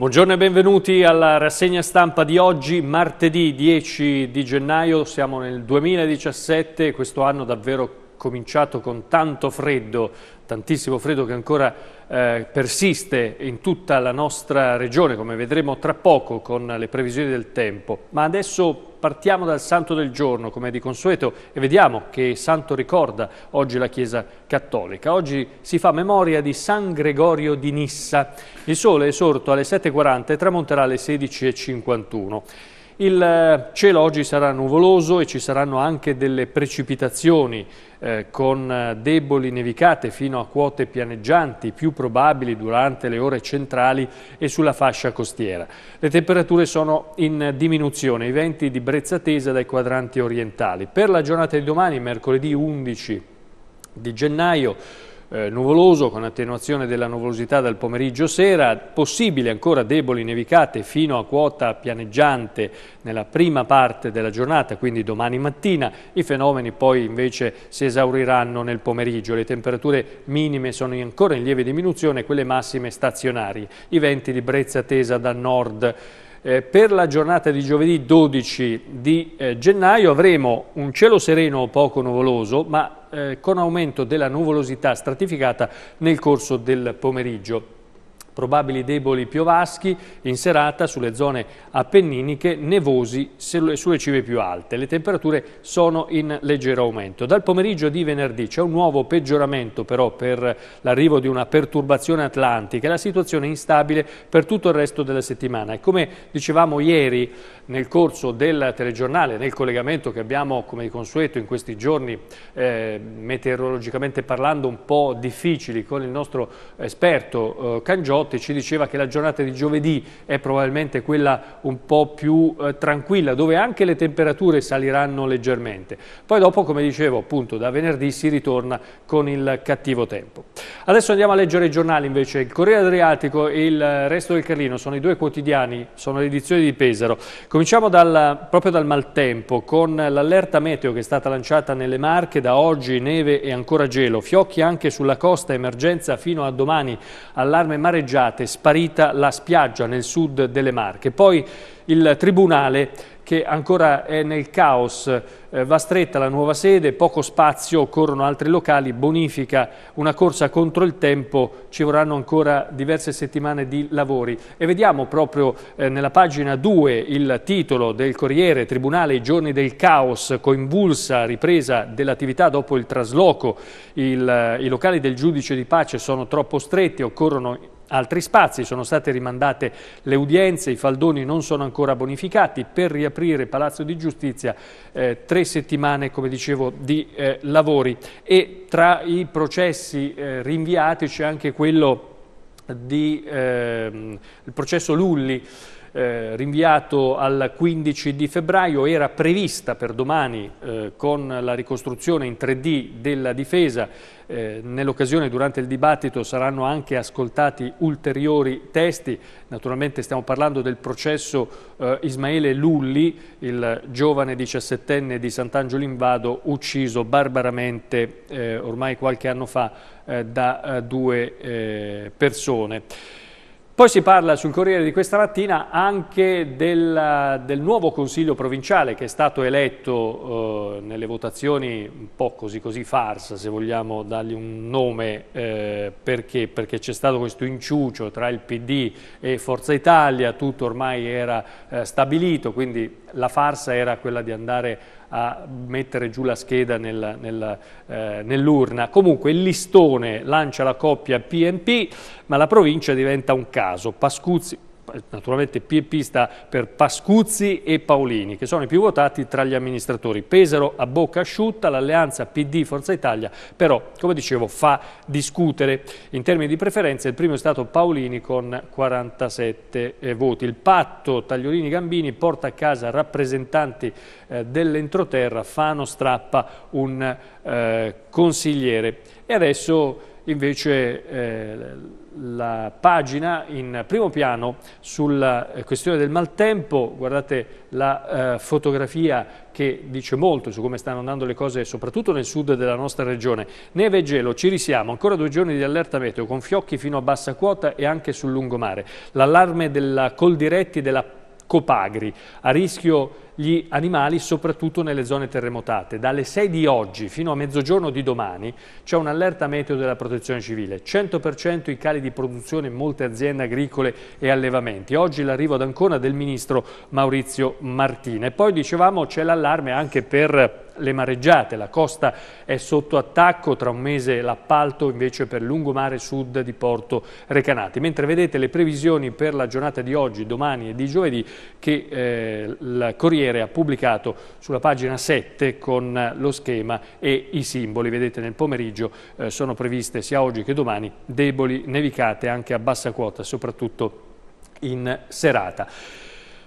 Buongiorno e benvenuti alla rassegna stampa di oggi, martedì 10 di gennaio, siamo nel 2017, questo anno davvero cominciato con tanto freddo, tantissimo freddo che ancora eh, persiste in tutta la nostra regione, come vedremo tra poco con le previsioni del tempo. Ma adesso partiamo dal santo del giorno, come di consueto, e vediamo che santo ricorda oggi la Chiesa Cattolica. Oggi si fa memoria di San Gregorio di Nissa. Il sole è sorto alle 7.40 e tramonterà alle 16.51. Il eh, cielo oggi sarà nuvoloso e ci saranno anche delle precipitazioni eh, con eh, deboli nevicate fino a quote pianeggianti più probabili durante le ore centrali e sulla fascia costiera. Le temperature sono in diminuzione, i venti di brezza tesa dai quadranti orientali. Per la giornata di domani, mercoledì 11 di gennaio, eh, nuvoloso con attenuazione della nuvolosità dal pomeriggio sera, possibili ancora deboli nevicate fino a quota pianeggiante nella prima parte della giornata, quindi domani mattina, i fenomeni poi invece si esauriranno nel pomeriggio, le temperature minime sono ancora in lieve diminuzione, quelle massime stazionarie, i venti di brezza tesa da nord eh, per la giornata di giovedì 12 di eh, gennaio avremo un cielo sereno poco nuvoloso, ma eh, con aumento della nuvolosità stratificata nel corso del pomeriggio. Probabili deboli piovaschi in serata sulle zone appenniniche, nevosi sulle cive più alte. Le temperature sono in leggero aumento. Dal pomeriggio di venerdì c'è un nuovo peggioramento però per l'arrivo di una perturbazione atlantica. e La situazione è instabile per tutto il resto della settimana. E come dicevamo ieri nel corso del telegiornale, nel collegamento che abbiamo come di consueto in questi giorni eh, meteorologicamente parlando un po' difficili con il nostro esperto eh, Cangiolo, Belotti ci diceva che la giornata di giovedì è probabilmente quella un po' più eh, tranquilla, dove anche le temperature saliranno leggermente. Poi dopo, come dicevo, appunto da venerdì si ritorna con il cattivo tempo. Adesso andiamo a leggere i giornali invece, il Corriere Adriatico e il Resto del Carlino, sono i due quotidiani, sono le edizioni di Pesaro. Cominciamo dal, proprio dal maltempo, con l'allerta meteo che è stata lanciata nelle Marche, da oggi neve e ancora gelo, fiocchi anche sulla costa, emergenza fino a domani, allarme mareggiato danneggiate, sparita la spiaggia nel sud delle Marche. Poi il Tribunale che ancora è nel caos, eh, va stretta la nuova sede, poco spazio, occorrono altri locali, bonifica, una corsa contro il tempo, ci vorranno ancora diverse settimane di lavori. E vediamo proprio eh, nella pagina 2 il titolo del Corriere, Tribunale, i giorni del caos, coinvulsa ripresa dell'attività dopo il trasloco, il, eh, i locali del giudice di pace sono troppo stretti, occorrono altri spazi. Sono state rimandate le udienze, i faldoni non sono ancora bonificati per riaprire Palazzo di Giustizia eh, tre settimane come dicevo, di eh, lavori e tra i processi eh, rinviati c'è anche quello del ehm, processo Lulli eh, rinviato al 15 di febbraio, era prevista per domani eh, con la ricostruzione in 3D della difesa, eh, nell'occasione durante il dibattito saranno anche ascoltati ulteriori testi, naturalmente stiamo parlando del processo eh, Ismaele Lulli, il giovane 17enne di Sant'Angelo in Vado, ucciso barbaramente eh, ormai qualche anno fa eh, da due persone. Poi si parla sul Corriere di questa mattina anche del, del nuovo Consiglio provinciale che è stato eletto eh, nelle votazioni un po' così così farsa, se vogliamo dargli un nome, eh, perché c'è stato questo inciucio tra il PD e Forza Italia, tutto ormai era eh, stabilito, quindi la farsa era quella di andare a mettere giù la scheda nel, nel, eh, nell'urna. Comunque il listone lancia la coppia PNP, ma la provincia diventa un caso. Pascuzzi naturalmente piepista per Pascuzzi e Paolini, che sono i più votati tra gli amministratori. Pesaro a bocca asciutta, l'alleanza PD-Forza Italia, però, come dicevo, fa discutere. In termini di preferenze, il primo è stato Paolini con 47 eh, voti. Il patto Tagliolini-Gambini porta a casa rappresentanti eh, dell'entroterra, Fano strappa un eh, consigliere. E adesso invece eh, la pagina in primo piano sulla eh, questione del maltempo, guardate la eh, fotografia che dice molto su come stanno andando le cose soprattutto nel sud della nostra regione. Neve e gelo, ci risiamo, ancora due giorni di allerta meteo con fiocchi fino a bassa quota e anche sul lungomare. L'allarme della Coldiretti della Copagri. A rischio gli animali soprattutto nelle zone terremotate. Dalle 6 di oggi fino a mezzogiorno di domani c'è un'allerta meteo della protezione civile. 100% i cali di produzione in molte aziende agricole e allevamenti. Oggi l'arrivo ad Ancona del ministro Maurizio Martina. E Poi dicevamo c'è l'allarme anche per le mareggiate, la costa è sotto attacco, tra un mese l'appalto invece per lungomare sud di Porto Recanati. Mentre vedete le previsioni per la giornata di oggi, domani e di giovedì che eh, il Corriere ha pubblicato sulla pagina 7 con lo schema e i simboli. Vedete nel pomeriggio eh, sono previste sia oggi che domani deboli nevicate anche a bassa quota, soprattutto in serata.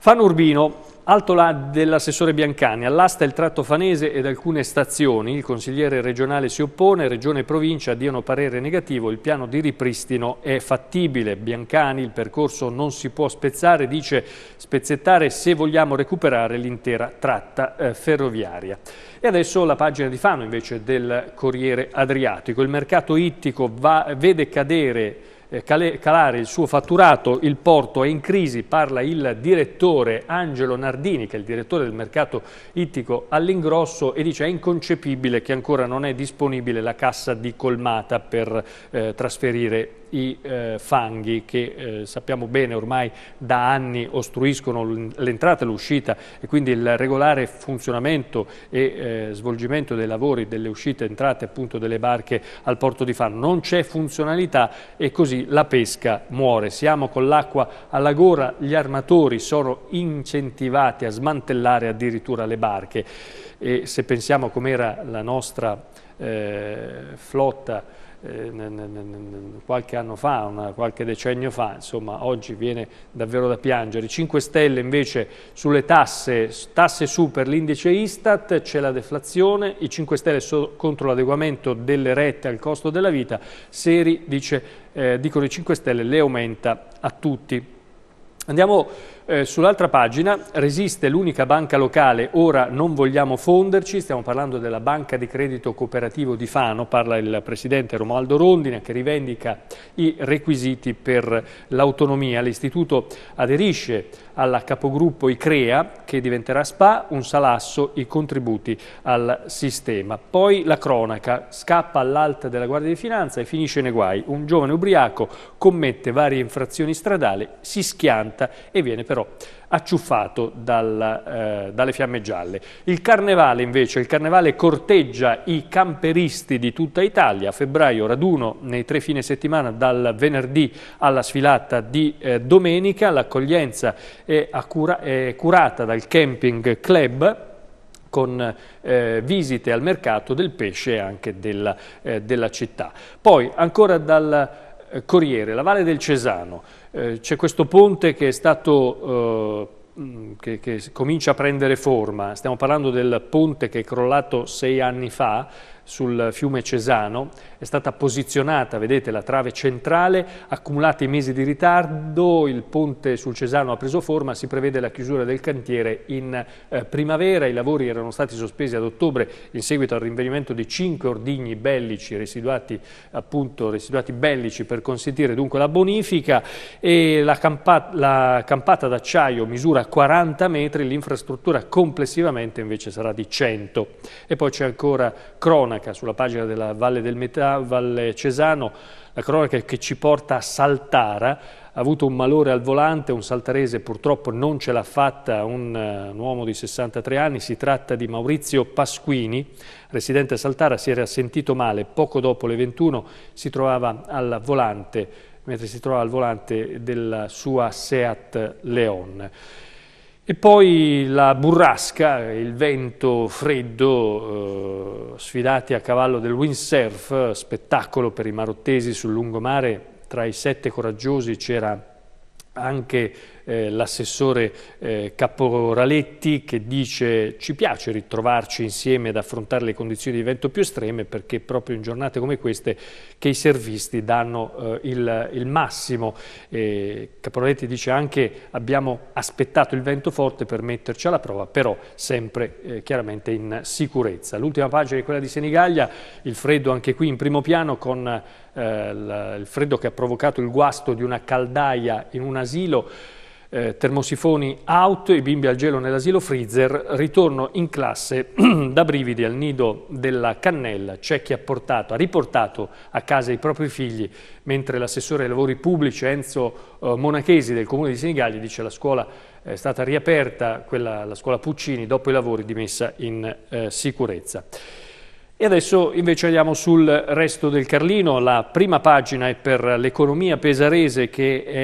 Fanno Urbino, Alto là dell'assessore Biancani, all'asta il tratto fanese ed alcune stazioni, il consigliere regionale si oppone, regione e provincia diano parere negativo, il piano di ripristino è fattibile. Biancani, il percorso non si può spezzare, dice spezzettare se vogliamo recuperare l'intera tratta eh, ferroviaria. E adesso la pagina di Fano invece del Corriere Adriatico. Il mercato ittico va, vede cadere eh, calare il suo fatturato, il porto è in crisi, parla il direttore Angelo Nardini, che è il direttore del mercato ittico all'ingrosso e dice è inconcepibile che ancora non è disponibile la cassa di colmata per eh, trasferire i eh, fanghi che eh, sappiamo bene ormai da anni ostruiscono l'entrata e l'uscita e quindi il regolare funzionamento e eh, svolgimento dei lavori delle uscite e entrate appunto delle barche al porto di Fano. Non c'è funzionalità e così la pesca muore. Siamo con l'acqua alla gora, gli armatori sono incentivati a smantellare addirittura le barche e se pensiamo com'era la nostra eh, flotta eh, qualche anno fa, una, qualche decennio fa, insomma oggi viene davvero da piangere. 5 Stelle invece sulle tasse, tasse su per l'indice Istat, c'è la deflazione, i 5 Stelle sono contro l'adeguamento delle rette al costo della vita, Seri dice, eh, dicono i 5 Stelle, le aumenta a tutti. Andiamo eh, Sull'altra pagina resiste l'unica banca locale, ora non vogliamo fonderci, stiamo parlando della banca di credito cooperativo di Fano, parla il presidente Romualdo Rondina che rivendica i requisiti per l'autonomia. L'istituto aderisce alla capogruppo ICREA che diventerà SPA, un salasso i contributi al sistema. Poi la cronaca scappa all'alta della Guardia di Finanza e finisce nei guai. Un giovane ubriaco commette varie infrazioni stradali, si schianta e viene però però acciuffato dal, eh, dalle fiamme gialle. Il carnevale invece, il carnevale corteggia i camperisti di tutta Italia, a febbraio raduno nei tre fine settimana dal venerdì alla sfilata di eh, domenica, l'accoglienza è, è curata dal Camping Club con eh, visite al mercato del pesce e anche della, eh, della città. Poi ancora dal eh, Corriere, la Valle del Cesano, eh, c'è questo ponte che è stato... Eh, mm, che, che, comincia a prendere forma, stiamo parlando del ponte che è crollato sei anni fa, sul fiume Cesano, è stata posizionata, vedete, la trave centrale, accumulati mesi di ritardo, il ponte sul Cesano ha preso forma, si prevede la chiusura del cantiere in eh, primavera, i lavori erano stati sospesi ad ottobre in seguito al rinvenimento di cinque ordigni bellici residuati, appunto, residuati bellici per consentire dunque la bonifica e la, campa la campata d'acciaio misura 40 metri, l'infrastruttura complessivamente invece sarà di 100. E poi c'è ancora Crona cronaca sulla pagina della Valle del Metà, Valle Cesano, la cronaca che ci porta a Saltara, ha avuto un malore al volante, un saltarese purtroppo non ce l'ha fatta, un, eh, un, uomo di 63 anni, si tratta di Maurizio Pasquini, residente a Saltara, si era sentito male, poco dopo le 21 si trovava al volante, mentre si trovava al volante della sua Seat Leon. E poi la burrasca, il vento freddo, eh, sfidati a cavallo del windsurf, spettacolo per i marottesi sul lungomare, tra i sette coraggiosi c'era anche eh, l'assessore eh, Caporaletti che dice ci piace ritrovarci insieme ad affrontare le condizioni di vento più estreme perché proprio in giornate come queste che i servisti danno eh, il, il, massimo. Caporaletti dice anche abbiamo aspettato il vento forte per metterci alla prova, però sempre eh, chiaramente in sicurezza. L'ultima pagina è quella di Senigallia, il freddo anche qui in primo piano con eh, il freddo che ha provocato il guasto di una caldaia in un asilo eh, termosifoni out, i bimbi al gelo nell'asilo freezer, ritorno in classe da brividi al nido della cannella, c'è chi ha, portato, ha riportato a casa i propri figli, mentre l'assessore ai lavori pubblici Enzo eh, Monachesi del comune di Senigallia dice la scuola è stata riaperta, quella, la scuola Puccini, dopo i lavori di messa in eh, sicurezza. E adesso invece andiamo sul resto del Carlino, la prima pagina è per l'economia pesarese che è,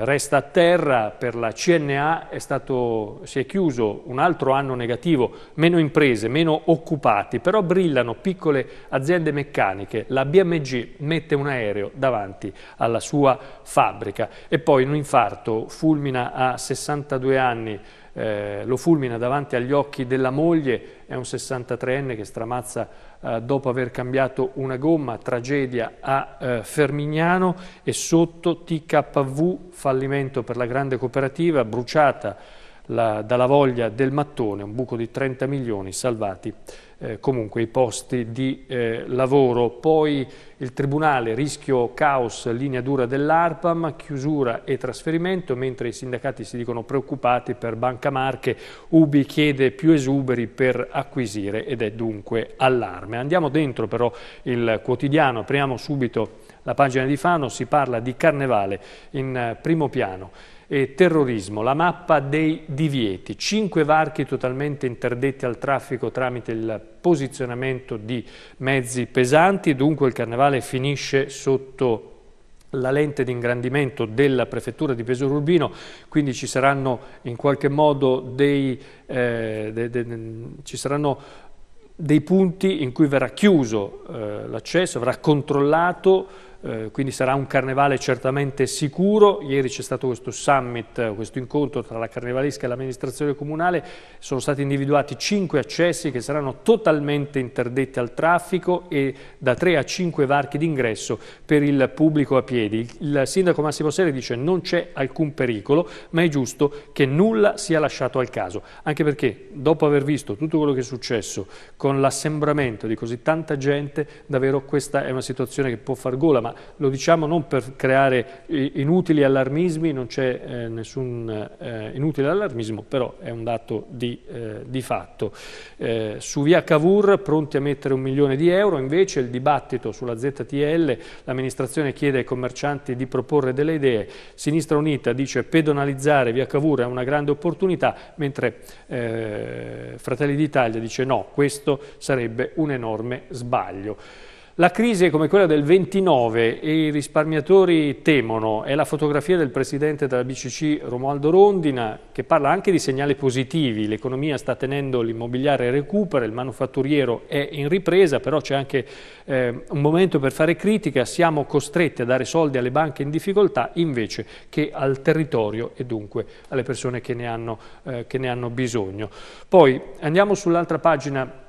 eh, resta a terra, per la CNA è stato, si è chiuso un altro anno negativo, meno imprese, meno occupati, però brillano piccole aziende meccaniche, la BMG mette un aereo davanti alla sua fabbrica e poi un infarto fulmina a 62 anni eh, lo fulmina davanti agli occhi della moglie, è un 63enne che stramazza eh, dopo aver cambiato una gomma, tragedia a eh, Fermignano e sotto TKV, fallimento per la grande cooperativa, bruciata la, dalla voglia del mattone, un buco di 30 milioni salvati eh, comunque i posti di eh, lavoro. Poi il Tribunale, rischio caos, linea dura dell'ARPAM, chiusura e trasferimento, mentre i sindacati si dicono preoccupati per Banca Marche, Ubi chiede più esuberi per acquisire ed è dunque allarme. Andiamo dentro però il quotidiano, apriamo subito la pagina di Fano, si parla di carnevale in eh, primo piano eh, terrorismo, la mappa dei divieti, cinque varchi totalmente interdetti al traffico tramite il posizionamento di mezzi pesanti, dunque il carnevale finisce sotto la lente di ingrandimento della prefettura di Pesaro Urbino, quindi ci saranno in qualche modo dei, eh, de, de, de, ci saranno dei punti in cui verrà chiuso eh, l'accesso, verrà controllato eh, quindi sarà un carnevale certamente sicuro. Ieri c'è stato questo summit, questo incontro tra la carnevalesca e l'amministrazione comunale, sono stati individuati cinque accessi che saranno totalmente interdetti al traffico e da tre a cinque varchi d'ingresso per il pubblico a piedi. Il sindaco Massimo Seri dice che non c'è alcun pericolo, ma è giusto che nulla sia lasciato al caso, anche perché dopo aver visto tutto quello che è successo con l'assembramento di così tanta gente, davvero questa è una situazione che può far gola, ma lo diciamo non per creare inutili allarmismi, non c'è eh, nessun eh, inutile allarmismo, però è un dato di, eh, di fatto. Eh, su via Cavour pronti a mettere un milione di euro, invece il dibattito sulla ZTL, l'amministrazione chiede ai commercianti di proporre delle idee, Sinistra Unita dice pedonalizzare via Cavour è una grande opportunità, mentre eh, Fratelli d'Italia dice no, questo sarebbe un enorme sbaglio. La crisi è come quella del 29 e i risparmiatori temono è la fotografia del presidente della BCC Romualdo Rondina che parla anche di segnali positivi, l'economia sta tenendo l'immobiliare recupera, il manufatturiero è in ripresa, però c'è anche eh, un momento per fare critica, siamo costretti a dare soldi alle banche in difficoltà invece che al territorio e dunque alle persone che ne hanno, eh, che ne hanno bisogno. Poi andiamo sull'altra pagina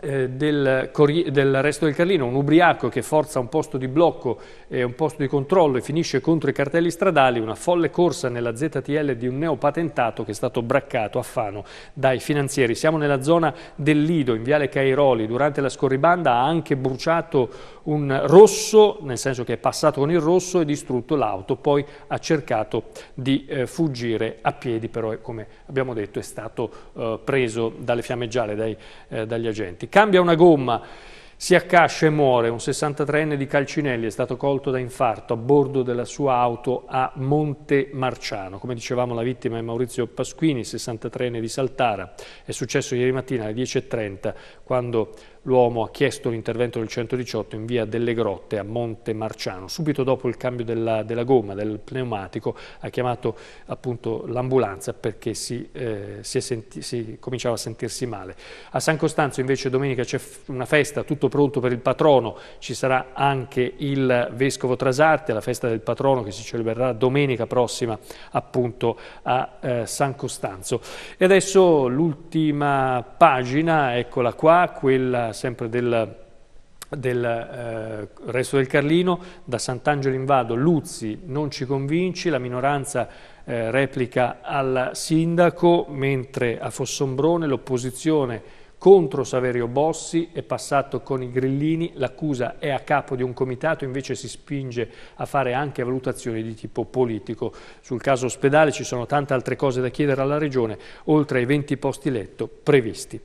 eh, del, del, resto del Carlino, un ubriaco che forza un posto di blocco e un posto di controllo e finisce contro i cartelli stradali, una folle corsa nella ZTL di un neopatentato che è stato braccato a Fano dai finanzieri. Siamo nella zona del Lido, in Viale Cairoli, durante la scorribanda ha anche bruciato un rosso, nel senso che è passato con il rosso e distrutto l'auto, poi ha cercato di eh, fuggire a piedi, però eh, come abbiamo detto è stato eh, preso dalle fiamme gialle, dai, eh, dagli agenti. Cambia una gomma, si accascia e muore, un 63enne di Calcinelli è stato colto da infarto a bordo della sua auto a Monte Marciano. Come dicevamo la vittima è Maurizio Pasquini, 63enne di Saltara, è successo ieri mattina alle 10.30 quando L'uomo ha chiesto l'intervento del 118 in via delle Grotte a Monte Marciano. Subito dopo il cambio della, della gomma, del pneumatico, ha chiamato appunto l'ambulanza perché si, eh, si, senti, si, cominciava a sentirsi male. A San Costanzo invece domenica c'è una festa, tutto pronto per il patrono. Ci sarà anche il Vescovo Trasarte, la festa del patrono che si celebrerà domenica prossima appunto a eh, San Costanzo. E adesso l'ultima pagina, eccola qua, quella sempre del, del eh, resto del Carlino, da Sant'Angelo in Vado, Luzzi non ci convinci, la minoranza eh, replica al sindaco, mentre a Fossombrone l'opposizione contro Saverio Bossi è passato con i grillini, l'accusa è a capo di un comitato, invece si spinge a fare anche valutazioni di tipo politico. Sul caso ospedale ci sono tante altre cose da chiedere alla Regione, oltre ai 20 posti letto previsti.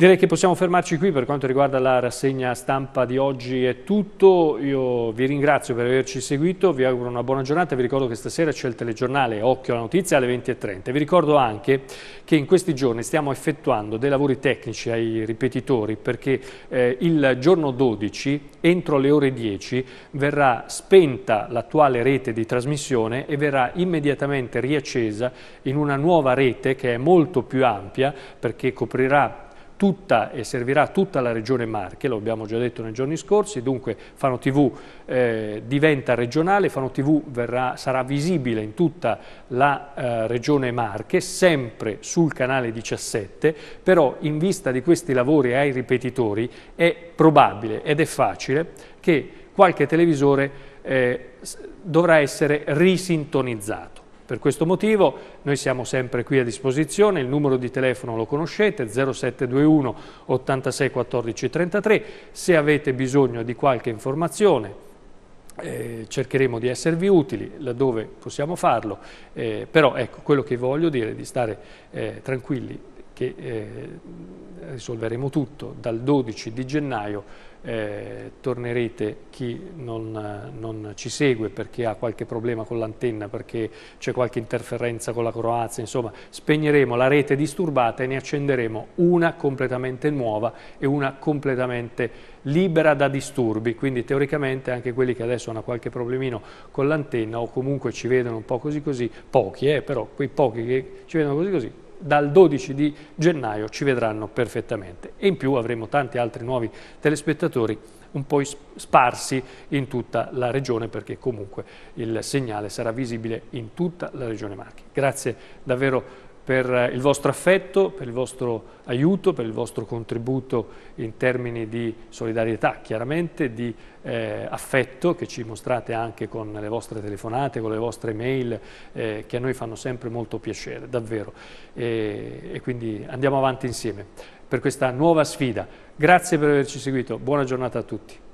Direi che possiamo fermarci qui per quanto riguarda la rassegna stampa di oggi è tutto, io vi ringrazio per averci seguito, vi auguro una buona giornata, vi ricordo che stasera c'è il telegiornale Occhio alla Notizia alle 20.30, vi ricordo anche che in questi giorni stiamo effettuando dei lavori tecnici ai ripetitori perché eh, il giorno 12 entro le ore 10 verrà spenta l'attuale rete di trasmissione e verrà immediatamente riaccesa in una nuova rete che è molto più ampia perché coprirà tutta e servirà tutta la regione Marche, lo abbiamo già detto nei giorni scorsi, dunque Fano TV eh, diventa regionale, Fano TV verrà, sarà visibile in tutta la eh, regione Marche, sempre sul canale 17, però in vista di questi lavori ai ripetitori è probabile ed è facile che qualche televisore eh, dovrà essere risintonizzato. Per questo motivo noi siamo sempre qui a disposizione, il numero di telefono lo conoscete, 0721 86 14 33, se avete bisogno di qualche informazione eh, cercheremo di esservi utili laddove possiamo farlo, eh, però ecco quello che voglio dire è di stare eh, tranquilli che eh, risolveremo tutto. Dal 12 di gennaio eh, tornerete chi non, non, ci segue perché ha qualche problema con l'antenna, perché c'è qualche interferenza con la Croazia, insomma spegneremo la rete disturbata e ne accenderemo una completamente nuova e una completamente libera da disturbi, quindi teoricamente anche quelli che adesso hanno qualche problemino con l'antenna o comunque ci vedono un po' così così, pochi eh, però quei pochi che ci vedono così così dal 12 di gennaio ci vedranno perfettamente e in più avremo tanti altri nuovi telespettatori un po' sparsi in tutta la regione perché comunque il segnale sarà visibile in tutta la regione Marchi. Grazie davvero per il vostro affetto, per il vostro aiuto, per il vostro contributo in termini di solidarietà, chiaramente di eh, affetto che ci mostrate anche con le vostre telefonate, con le vostre mail, eh, che a noi fanno sempre molto piacere, davvero. E, e quindi andiamo avanti insieme per questa nuova sfida. Grazie per averci seguito, buona giornata a tutti.